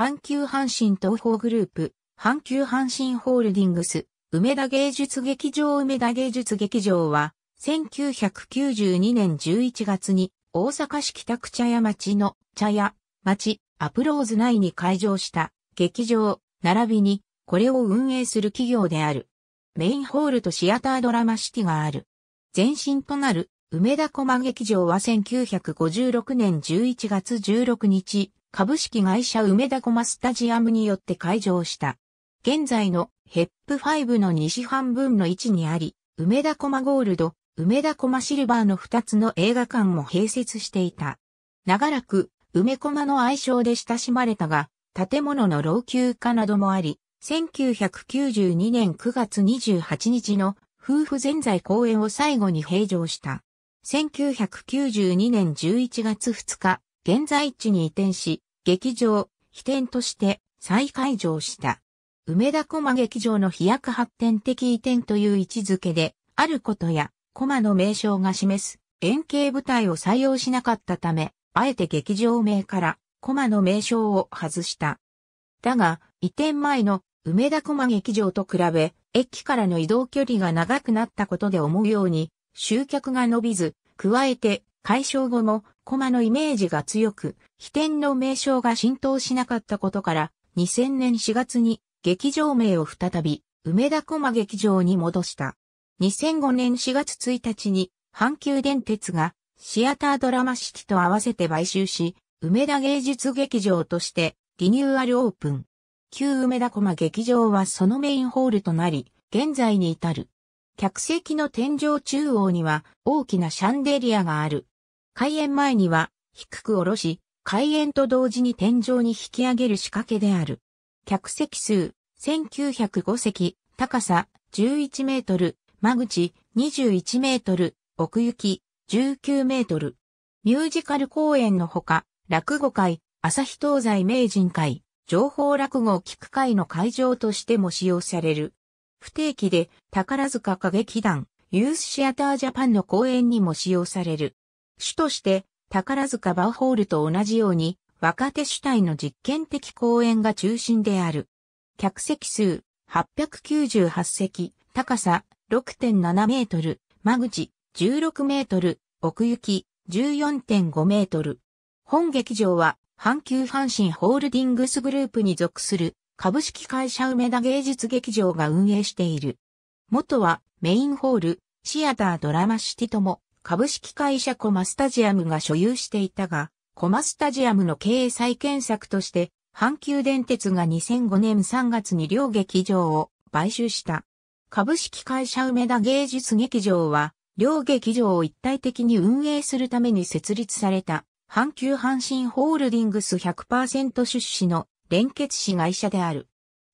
阪急阪神東宝グループ、阪急阪神ホールディングス、梅田芸術劇場梅田芸術劇場は、1992年11月に大阪市北区茶屋町の茶屋町アプローズ内に開場した劇場並びにこれを運営する企業である。メインホールとシアタードラマシティがある。前身となる梅田駒劇場は1956年11月16日株式会社梅田コマスタジアムによって開場した。現在のヘップ5の西半分の位置にあり、梅田コマゴールド、梅田コマシルバーの2つの映画館も併設していた。長らく、梅コマの愛称で親しまれたが、建物の老朽化などもあり、1992年9月28日の夫婦全在公演を最後に閉場した。1992年11月2日、現在地に移転し、劇場、飛天として再開場した。梅田駒劇場の飛躍発展的移転という位置づけで、あることや、駒の名称が示す円形舞台を採用しなかったため、あえて劇場名から駒の名称を外した。だが、移転前の梅田駒劇場と比べ、駅からの移動距離が長くなったことで思うように、集客が伸びず、加えて解消後も駒のイメージが強く、飛天の名称が浸透しなかったことから、2000年4月に劇場名を再び、梅田駒劇場に戻した。2005年4月1日に、阪急電鉄が、シアタードラマ式と合わせて買収し、梅田芸術劇場として、リニューアルオープン。旧梅田駒劇場はそのメインホールとなり、現在に至る。客席の天井中央には大きなシャンデリアがある。開演前には低く下ろし、開演と同時に天井に引き上げる仕掛けである。客席数、1905席、高さ11メートル、間口21メートル、奥行き19メートル。ミュージカル公演のほか、落語会、朝日東西名人会、情報落語を聞く会の会場としても使用される。不定期で宝塚歌劇団、ユースシアタージャパンの公演にも使用される。主として宝塚バーホールと同じように若手主体の実験的公演が中心である。客席数898席、高さ6.7メートル、間口16メートル、奥行き14.5メートル。本劇場は阪急阪神ホールディングスグループに属する株式会社梅田芸術劇場が運営している。元はメインホール、シアタードラマシティとも株式会社コマスタジアムが所有していたが、コマスタジアムの経営再建策として、阪急電鉄が2005年3月に両劇場を買収した。株式会社梅田芸術劇場は、両劇場を一体的に運営するために設立された、阪急阪神ホールディングス100%出資の連結子会社である。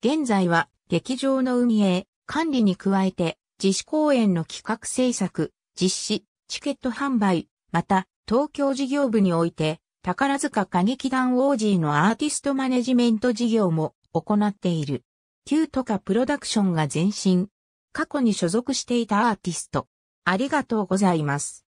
現在は、劇場の運営、管理に加えて、自主公演の企画制作、実施、チケット販売、また、東京事業部において、宝塚歌劇団オージーのアーティストマネジメント事業も行っている。旧とかプロダクションが前身。過去に所属していたアーティスト。ありがとうございます。